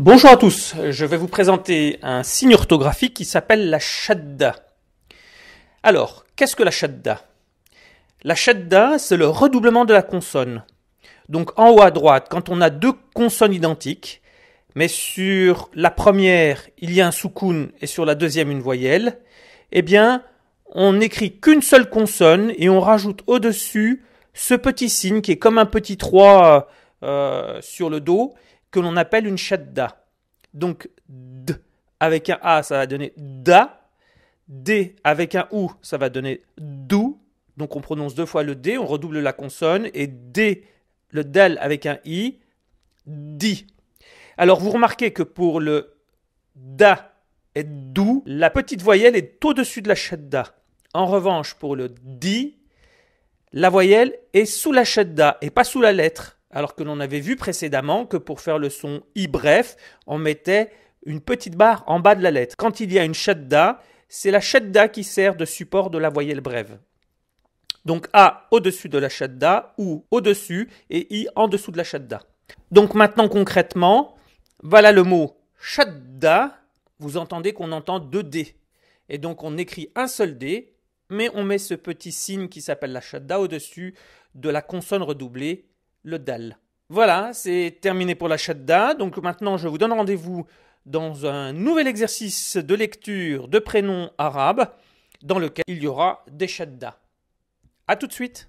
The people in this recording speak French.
Bonjour à tous, je vais vous présenter un signe orthographique qui s'appelle la shadda. Alors, qu'est-ce que la shadda La shadda, c'est le redoublement de la consonne. Donc en haut à droite, quand on a deux consonnes identiques, mais sur la première, il y a un soukoun et sur la deuxième une voyelle, eh bien, on n'écrit qu'une seule consonne et on rajoute au-dessus ce petit signe qui est comme un petit 3 euh, sur le dos que l'on appelle une shadda. Donc d avec un a, ça va donner da. D avec un ou, ça va donner dou. Donc on prononce deux fois le d, on redouble la consonne et d le d'al avec un i, di. Alors vous remarquez que pour le da et dou, la petite voyelle est au-dessus de la shadda. En revanche, pour le di, la voyelle est sous la shadda et pas sous la lettre alors que l'on avait vu précédemment que pour faire le son i bref, on mettait une petite barre en bas de la lettre. Quand il y a une shadda, c'est la shadda qui sert de support de la voyelle brève. Donc A au-dessus de la shadda ou au-dessus et I en dessous de la shadda. Donc maintenant concrètement, voilà le mot shadda. Vous entendez qu'on entend deux D. Et donc on écrit un seul D, mais on met ce petit signe qui s'appelle la shadda au-dessus de la consonne redoublée le dal. Voilà, c'est terminé pour la shadda. Donc maintenant, je vous donne rendez-vous dans un nouvel exercice de lecture de prénoms arabes dans lequel il y aura des shadda. A tout de suite